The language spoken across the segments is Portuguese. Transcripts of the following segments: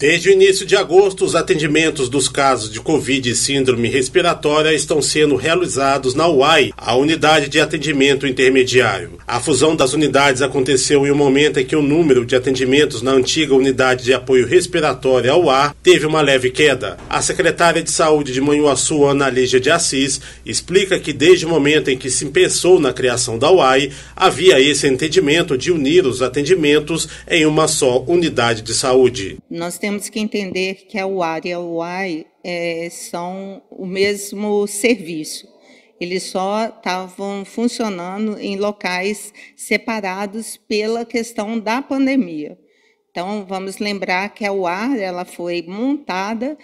Desde o início de agosto, os atendimentos dos casos de Covid e síndrome respiratória estão sendo realizados na UAI, a Unidade de Atendimento Intermediário. A fusão das unidades aconteceu em um momento em que o número de atendimentos na antiga Unidade de Apoio Respiratório ao Ar teve uma leve queda. A secretária de Saúde de Manhuaçu, Ana Lígia de Assis, explica que desde o momento em que se pensou na criação da UAI, havia esse entendimento de unir os atendimentos em uma só unidade de saúde. Nós temos temos que entender que a UAR e a UAI é, são o mesmo serviço. Eles só estavam funcionando em locais separados pela questão da pandemia. Então, vamos lembrar que a UAR ela foi montada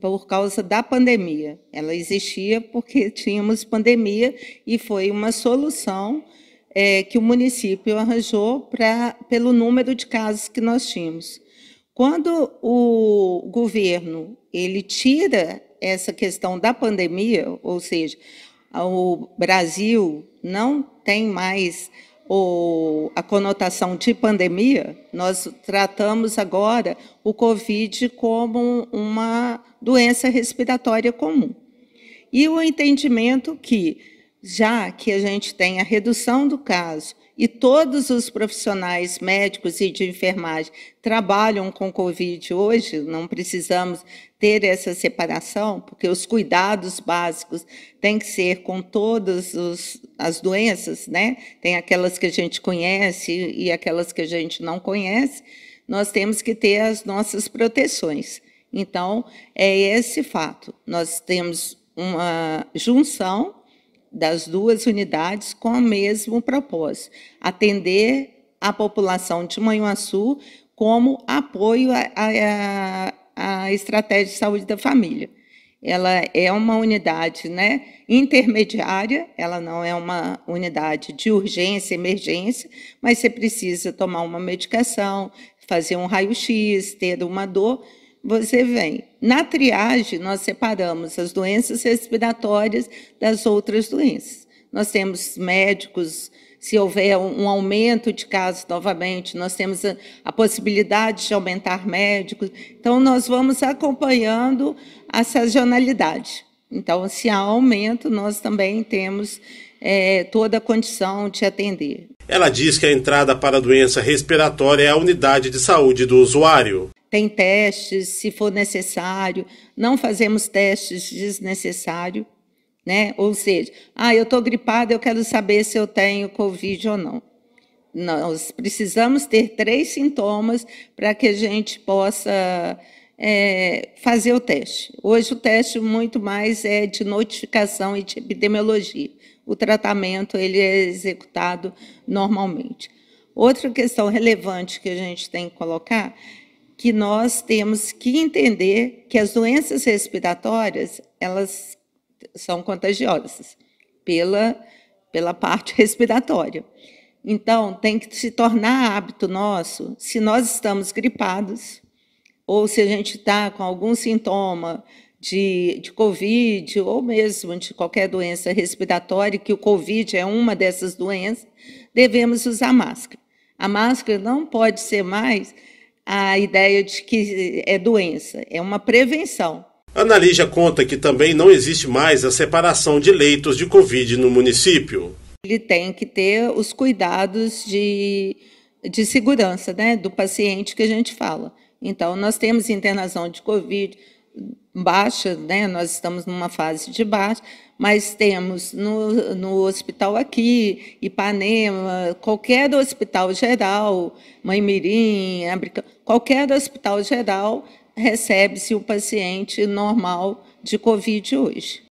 por causa da pandemia. Ela existia porque tínhamos pandemia e foi uma solução é, que o município arranjou pra, pelo número de casos que nós tínhamos. Quando o governo ele tira essa questão da pandemia, ou seja, o Brasil não tem mais o, a conotação de pandemia, nós tratamos agora o Covid como uma doença respiratória comum. E o entendimento que, já que a gente tem a redução do caso e todos os profissionais médicos e de enfermagem trabalham com Covid hoje, não precisamos ter essa separação, porque os cuidados básicos têm que ser com todas os, as doenças, né? Tem aquelas que a gente conhece e aquelas que a gente não conhece, nós temos que ter as nossas proteções. Então, é esse fato. Nós temos uma junção das duas unidades com o mesmo propósito: atender a população de Manhuaçu como apoio à, estratégia de saúde da família. Ela é uma unidade né, intermediária, ela não é uma unidade de urgência, emergência, mas você precisa tomar uma medicação, fazer um raio-x, ter uma dor, você vem. Na triagem, nós separamos as doenças respiratórias das outras doenças. Nós temos médicos, se houver um aumento de casos novamente, nós temos a, a possibilidade de aumentar médicos. Então, nós vamos acompanhando a sazonalidade. Então, se há aumento, nós também temos é, toda a condição de atender. Ela diz que a entrada para a doença respiratória é a unidade de saúde do usuário tem testes, se for necessário, não fazemos testes desnecessários, né? Ou seja, ah, eu estou gripada, eu quero saber se eu tenho Covid ou não. Nós precisamos ter três sintomas para que a gente possa é, fazer o teste. Hoje o teste muito mais é de notificação e de epidemiologia. O tratamento ele é executado normalmente. Outra questão relevante que a gente tem que colocar que nós temos que entender que as doenças respiratórias, elas são contagiosas pela, pela parte respiratória. Então, tem que se tornar hábito nosso, se nós estamos gripados, ou se a gente está com algum sintoma de, de Covid, ou mesmo de qualquer doença respiratória, que o Covid é uma dessas doenças, devemos usar máscara. A máscara não pode ser mais a ideia de que é doença, é uma prevenção. Ana conta que também não existe mais a separação de leitos de Covid no município. Ele tem que ter os cuidados de, de segurança né, do paciente que a gente fala. Então, nós temos internação de Covid, baixa, né? nós estamos numa fase de baixa, mas temos no, no hospital aqui, Ipanema, qualquer hospital geral, Mãe Mirim, qualquer hospital geral recebe-se o paciente normal de Covid hoje.